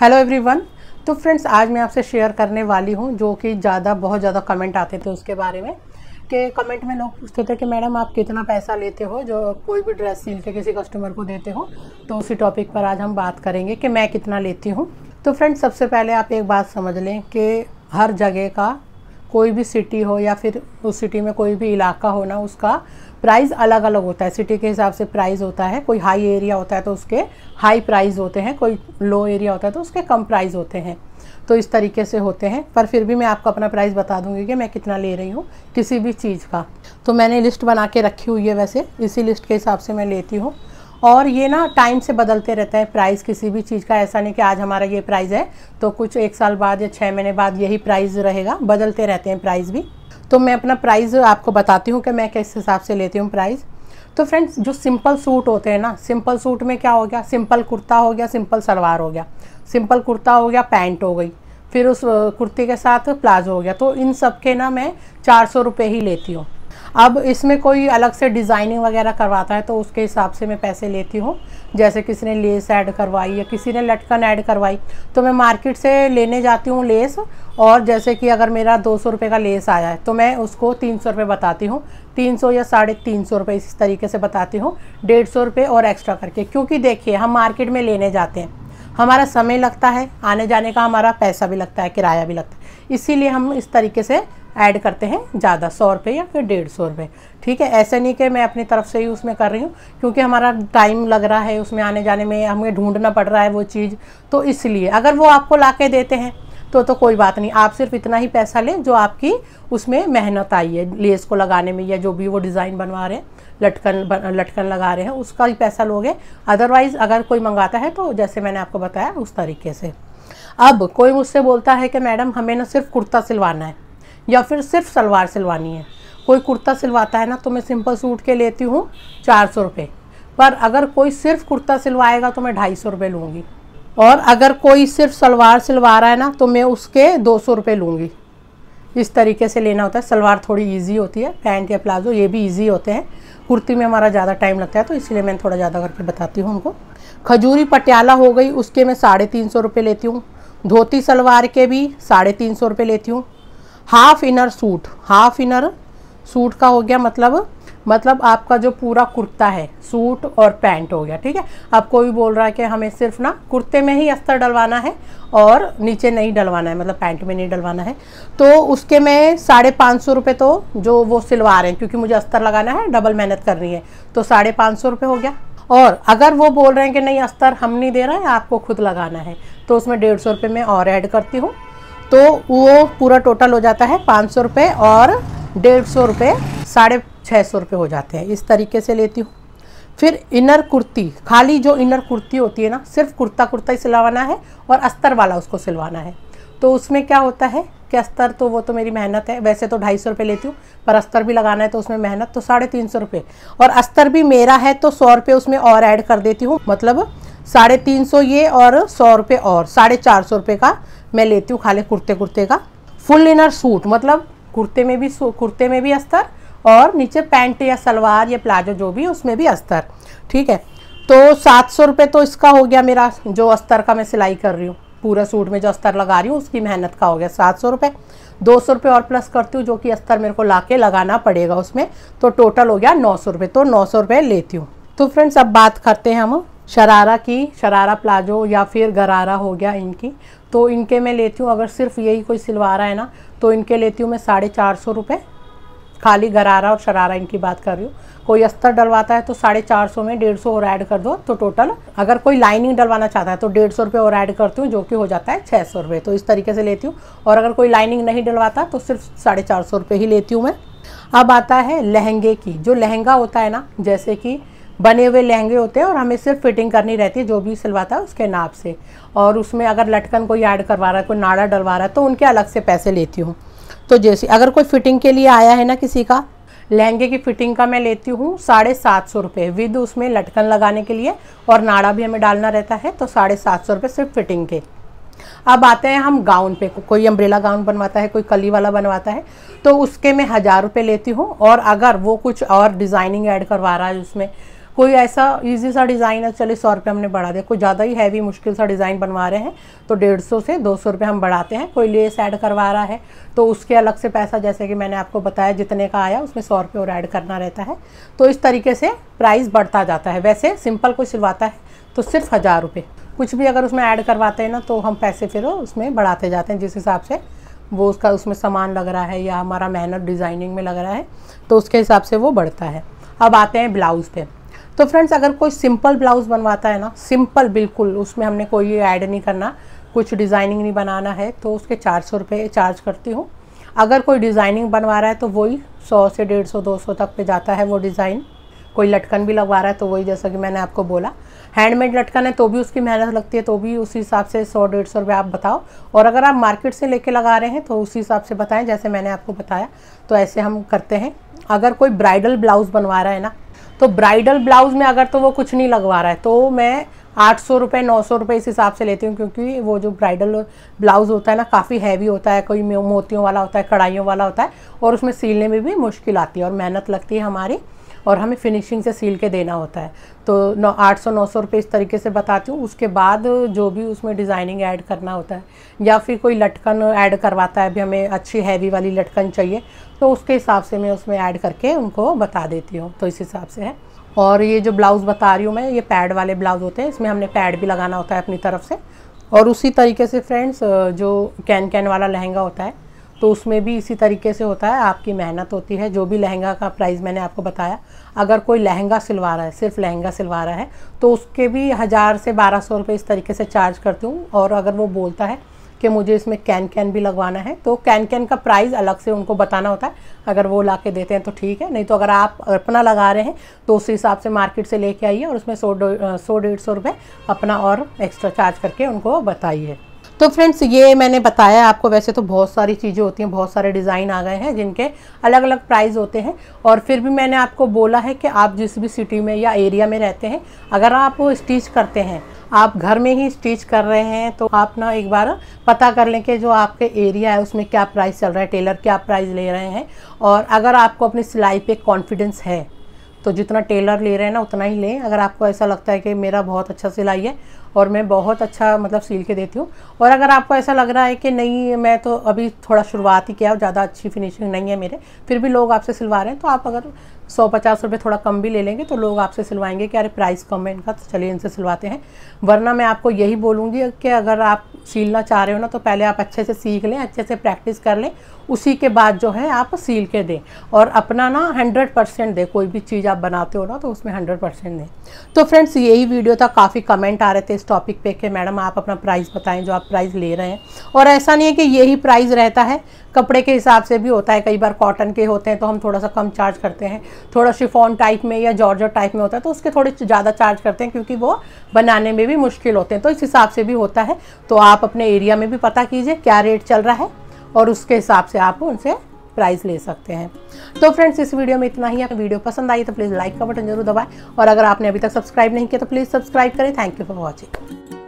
hello everyone तो friends आज मैं आपसे शेयर करने वाली हूँ जो कि ज़्यादा बहुत ज़्यादा कमेंट आते थे उसके बारे में कि कमेंट में लोग पूछते थे कि मैडम आप कितना पैसा लेते हो जो कोई भी ड्रेस सिल के किसी कस्टमर को देते हो तो उसी टॉपिक पर आज हम बात करेंगे कि मैं कितना लेती हूँ तो फ्रेंड्स सबसे पहले आप एक बात समझ लें कि हर जगह का कोई भी सिटी हो या फिर उस सिटी में कोई भी इलाका हो ना उसका प्राइस अलग अलग होता है सिटी के हिसाब से प्राइस होता है कोई हाई एरिया होता है तो उसके हाई प्राइस होते हैं कोई लो एरिया होता है तो उसके कम प्राइस होते हैं तो इस तरीके से होते हैं पर फिर भी मैं आपको अपना प्राइस बता दूंगी कि मैं कितना ले रही हूँ किसी भी चीज़ का तो मैंने लिस्ट बना के रखी हुई है वैसे इसी लिस्ट के हिसाब से मैं लेती हूँ और ये ना टाइम से बदलते रहते हैं प्राइस किसी भी चीज़ का ऐसा नहीं कि आज हमारा ये प्राइस है तो कुछ एक साल बाद या छः महीने बाद यही प्राइस रहेगा बदलते रहते हैं प्राइस भी तो मैं अपना प्राइस आपको बताती हूँ कि मैं किस हिसाब से लेती हूँ प्राइस तो फ्रेंड्स जो सिंपल सूट होते हैं ना सिंपल सूट में क्या हो गया सिंपल कुर्ता हो गया सिंपल सलवार हो गया सिंपल कुर्ता हो गया पैंट हो गई फिर उस कुर्ती के साथ प्लाजो हो गया तो इन सब के ना मैं चार सौ रुपये ही लेती हूँ अब इसमें कोई अलग से डिज़ाइनिंग वगैरह करवाता है तो उसके हिसाब से मैं पैसे लेती हूँ जैसे किसी ने लेस ऐड करवाई या किसी ने लटकन ऐड करवाई तो मैं मार्केट से लेने जाती हूँ लेस और जैसे कि अगर मेरा दो सौ रुपये का लेस आया है तो मैं उसको तीन सौ रुपये बताती हूँ तीन सौ या साढ़े तीन सौ रुपये इस तरीके से बताती हूँ डेढ़ सौ रुपये और एक्स्ट्रा करके क्योंकि देखिए हम मार्केट में लेने जाते हैं हमारा समय लगता है आने जाने का हमारा पैसा भी लगता है किराया भी लगता है इसीलिए हम इस तरीके से ऐड करते हैं ज़्यादा सौ रुपये या फिर डेढ़ सौ रुपये ठीक है ऐसे नहीं कि मैं अपनी तरफ से ही उसमें कर रही हूँ क्योंकि हमारा टाइम लग रहा है उसमें आने जाने में हमें ढूंढना पड़ रहा है वो चीज़ तो इसलिए अगर वो आपको ला के देते हैं तो तो कोई बात नहीं आप सिर्फ इतना ही पैसा लें जो आपकी उसमें मेहनत आई है लेस को लगाने में या जो भी वो डिज़ाइन बनवा रहे हैं लटकन लटकन लगा रहे हैं उसका ही पैसा लोगे अदरवाइज़ अगर कोई मंगाता है तो जैसे मैंने आपको बताया उस तरीके से अब कोई मुझसे बोलता है कि मैडम हमें ना सिर्फ कुर्ता सिलवाना है या फिर सिर्फ सलवार सिलवानी है कोई कुर्ता सिलवाता है ना तो मैं सिंपल सूट के लेती हूँ चार सौ रुपये पर अगर कोई सिर्फ कुर्ता सिलवाएगा तो मैं ढाई सौ रुपये लूँगी और अगर कोई सिर्फ सलवार सिलवा रहा है ना तो मैं उसके दो सौ रुपये लूँगी इस तरीके से लेना होता है सलवार थोड़ी ईजी होती है पैंट या प्लाजो ये भी ईजी होते हैं कुर्ती में हमारा ज़्यादा टाइम लगता है तो इसलिए मैं थोड़ा ज़्यादा करके बताती हूँ उनको खजूरी पटियाला हो गई उसके मैं साढ़े तीन सौ रुपये लेती हूँ धोती सलवार के भी साढ़े तीन सौ रुपये लेती हूँ half inner suit half inner suit का हो गया मतलब मतलब आपका जो पूरा कुर्ता है सूट और पैंट हो गया ठीक है अब कोई बोल रहा है कि हमें सिर्फ ना कुर्ते में ही अस्तर डलवाना है और नीचे नहीं डलवाना है मतलब पैंट में नहीं डलवाना है तो उसके मैं साढ़े पाँच सौ रुपये तो जो वो सिलवा रहे हैं क्योंकि मुझे अस्तर लगाना है डबल मेहनत करनी है तो साढ़े पाँच सौ रुपये हो गया और अगर वो बोल रहे हैं कि नहीं अस्तर हम नहीं दे रहे हैं आपको खुद लगाना है तो उसमें डेढ़ सौ रुपये में और ऐड करती हूँ तो वो पूरा टोटल हो जाता है पाँच सौ रुपये और डेढ़ सौ रुपये साढ़े छः सौ रुपये हो जाते हैं इस तरीके से लेती हूँ फिर इनर कुर्ती खाली जो इनर कुर्ती होती है ना सिर्फ कुर्ता कुर्ता ही सिलवाना है और अस्तर वाला उसको सिलवाना है तो उसमें क्या होता है कि अस्तर तो वो तो मेरी मेहनत है वैसे तो ढाई सौ रुपये लेती हूँ पर अस्तर भी लगाना है तो उसमें मेहनत तो साढ़े तीन सौ रुपये और अस्तर भी मेरा है तो सौ रुपये उसमें और ऐड कर देती हूँ मतलब साढ़े तीन सौ ये और सौ रुपये और साढ़े चार सौ रुपये का मैं लेती हूँ खाली कुर्ते कुर्ते का फुल इनर सूट मतलब कुर्ते में भी कुर्ते में भी अस्तर और नीचे पैंट या सलवार या प्लाजो जो भी उसमें भी अस्तर ठीक है तो सात सौ रुपये तो इसका हो गया मेरा जो अस्तर का मैं सिलाई कर रही हूँ पूरा सूट में जो अस्तर लगा रही हूँ उसकी मेहनत का हो गया सात सौ रुपये दो सौ रुपये और प्लस करती हूँ जो कि अस्तर मेरे को ला के लगाना पड़ेगा उसमें तो टोटल हो गया नौ सौ रुपये तो नौ सौ रुपये लेती हूँ तो फ्रेंड्स अब बात करते हैं हम शरारा की शरारा प्लाजो या फिर गरारा हो गया इनकी तो इनके मैं लेती हूँ अगर सिर्फ यही कोई सिलवारा है ना तो इनके लेती हूँ मैं साढ़े चार सौ रुपये खाली गरारा और शरारा इनकी बात कर रही हूँ कोई अस्तर डलवाता है तो साढ़े चार सौ में डेढ़ सौ और ऐड कर दो तो टोटल अगर कोई लाइनिंग डलवाना चाहता है तो डेढ़ सौ रुपये और ऐड करती हूँ जो कि हो जाता है छः सौ रुपये तो इस तरीके से लेती हूँ और अगर कोई लाइनिंग नहीं डलवाता तो सिर्फ साढ़े चार सौ रुपये ही लेती हूँ मैं अब आता है लहंगे की जो लहंगा होता है ना जैसे कि बने हुए लहंगे होते हैं और हमें सिर्फ फिटिंग करनी रहती है जो भी सिलवाता है उसके नाप से और उसमें अगर लटकन कोई ऐड करवा रहा है कोई नाड़ा डलवा रहा है तो उनके अलग से पैसे लेती हूँ तो जैसे अगर कोई फिटिंग के लिए आया है ना किसी का लहंगे की फिटिंग का मैं लेती हूँ साढ़े सात सौ रुपये विद उसमें लटकन लगाने के लिए और नाड़ा भी हमें डालना रहता है तो साढ़े सात सौ रुपये सिर्फ फिटिंग के अब आते हैं हम गाउन पे कोई अम्ब्रेला गाउन बनवाता है कोई कली वाला बनवाता है तो उसके मैं हज़ार रुपये लेती हूँ और अगर वो कुछ और डिज़ाइनिंग ऐड करवा रहा है उसमें कोई ऐसा ईजी सा डिज़ाइन है चलिए सौ रुपये हमने बढ़ा दिया कोई ज़्यादा ही हैवी मुश्किल सा डिज़ाइन बनवा रहे हैं तो डेढ़ सौ से दो सौ रुपये हम बढ़ाते हैं कोई लेस ऐड करवा रहा है तो उसके अलग से पैसा जैसे कि मैंने आपको बताया जितने का आया उसमें सौ रुपये और ऐड करना रहता है तो इस तरीके से प्राइस बढ़ता जाता है वैसे सिंपल कोई सिलवाता है तो सिर्फ हज़ार रुपये कुछ भी अगर उसमें ऐड करवाते हैं ना तो हम पैसे फिर उसमें बढ़ाते जाते हैं जिस हिसाब से वो उसका उसमें सामान लग रहा है या हमारा मेहनत डिज़ाइनिंग में लग रहा है तो उसके हिसाब से वो बढ़ता है अब आते हैं ब्लाउज़ पे तो फ्रेंड्स अगर कोई सिंपल ब्लाउज़ बनवाता है ना सिंपल बिल्कुल उसमें हमने कोई ऐड नहीं करना कुछ डिज़ाइनिंग नहीं बनाना है तो उसके चार सौ रुपये चार्ज करती हूँ अगर कोई डिज़ाइनिंग बनवा रहा है तो वही सौ से डेढ़ सौ दो सौ तक पे जाता है वो डिज़ाइन कोई लटकन भी लगवा रहा है तो वही जैसा कि मैंने आपको बोला हैंडमेड लटकन है तो भी उसकी मेहनत लगती है तो भी उसी हिसाब से सौ डेढ़ सौ रुपये आप बताओ और अगर आप मार्केट से लेके लगा रहे हैं तो उसी हिसाब से बताएं जैसे मैंने आपको बताया तो ऐसे हम करते हैं अगर कोई ब्राइडल ब्लाउज़ बनवा रहा है ना तो ब्राइडल ब्लाउज में अगर तो वो कुछ नहीं लगवा रहा है तो मैं आठ सौ रुपये नौ सौ रुपये इस हिसाब से लेती हूँ क्योंकि वो जो ब्राइडल ब्लाउज होता है ना काफ़ी हैवी होता है कोई मोतियों वाला होता है कढ़ाइयों वाला होता है और उसमें सिलने में भी मुश्किल आती है और मेहनत लगती है हमारी और हमें फिनिशिंग से सील के देना होता है तो नौ आठ सौ नौ सौ रुपये इस तरीके से बताती हूँ उसके बाद जो भी उसमें डिज़ाइनिंग ऐड करना होता है या फिर कोई लटकन ऐड करवाता है अभी हमें अच्छी हैवी वाली लटकन चाहिए तो उसके हिसाब से मैं उसमें ऐड करके उनको बता देती हूँ तो इस हिसाब से है और ये जो ब्लाउज़ बता रही हूँ मैं ये पैड वाले ब्लाउज़ होते हैं इसमें हमने पैड भी लगाना होता है अपनी तरफ से और उसी तरीके से फ्रेंड्स जो कैन कैन वाला लहंगा होता है तो उसमें भी इसी तरीके से होता है आपकी मेहनत होती है जो भी लहंगा का प्राइस मैंने आपको बताया अगर कोई लहंगा सिलवा रहा है सिर्फ लहंगा सिलवा रहा है तो उसके भी हज़ार से बारह सौ रुपये इस तरीके से चार्ज करती हूँ और अगर वो बोलता है कि मुझे इसमें कैन कैन भी लगवाना है तो कैन कैन का प्राइस अलग से उनको बताना होता है अगर वो ला के देते हैं तो ठीक है नहीं तो अगर आप अपना लगा रहे हैं तो उस हिसाब से मार्केट से लेके आइए और उसमें सौ सौ डेढ़ सौ रुपये अपना और एक्स्ट्रा चार्ज करके उनको बताइए तो फ्रेंड्स ये मैंने बताया आपको वैसे तो बहुत सारी चीज़ें होती हैं बहुत सारे डिज़ाइन आ गए हैं जिनके अलग अलग प्राइस होते हैं और फिर भी मैंने आपको बोला है कि आप जिस भी सिटी में या एरिया में रहते हैं अगर आप स्टिच करते हैं आप घर में ही स्टिच कर रहे हैं तो आप ना एक बार पता कर लें कि जो आपके एरिया है उसमें क्या प्राइस चल रहा है टेलर क्या प्राइस ले रहे हैं और अगर आपको अपनी सिलाई पर कॉन्फिडेंस है तो जितना टेलर ले रहे हैं ना उतना ही लें अगर आपको ऐसा लगता है कि मेरा बहुत अच्छा सिलाई है और मैं बहुत अच्छा मतलब सील के देती हूँ और अगर आपको ऐसा लग रहा है कि नहीं मैं तो अभी थोड़ा शुरुआत ही किया ज़्यादा अच्छी फिनिशिंग नहीं है मेरे फिर भी लोग आपसे सिलवा रहे हैं तो आप अगर सौ पचास रुपये थोड़ा कम भी ले लेंगे तो लोग आपसे सिलवाएंगे कि अरे प्राइस कम है इनका तो चलिए इनसे सिलवाते हैं वरना मैं आपको यही बोलूँगी कि अगर आप सीलना चाह रहे हो ना तो पहले आप अच्छे से सीख लें अच्छे से प्रैक्टिस कर लें उसी के बाद जो है आप सील के दें और अपना ना हंड्रेड परसेंट दें कोई भी चीज़ आप बनाते हो ना तो उसमें हंड्रेड परसेंट दें तो फ्रेंड्स यही वीडियो था काफ़ी कमेंट आ रहे थे इस टॉपिक पे कि मैडम आप अपना प्राइस बताएं जो आप प्राइस ले रहे हैं और ऐसा नहीं है कि यही प्राइस रहता है कपड़े के हिसाब से भी होता है कई बार कॉटन के होते हैं तो हम थोड़ा सा कम चार्ज करते हैं थोड़ा शिफॉन टाइप में या जॉर्जर टाइप में होता है तो उसके थोड़े ज़्यादा चार्ज करते हैं क्योंकि वो बनाने में भी मुश्किल होते हैं तो इस हिसाब से भी होता है तो आप अपने एरिया में भी पता कीजिए क्या रेट चल रहा है और उसके हिसाब से आप उनसे प्राइज़ ले सकते हैं तो फ्रेंड्स इस वीडियो में इतना ही अगर वीडियो पसंद आई तो प्लीज़ लाइक का बटन जरूर दबाएं और अगर आपने अभी तक सब्सक्राइब नहीं किया तो प्लीज़ सब्सक्राइब करें थैंक यू फॉर वॉचिंग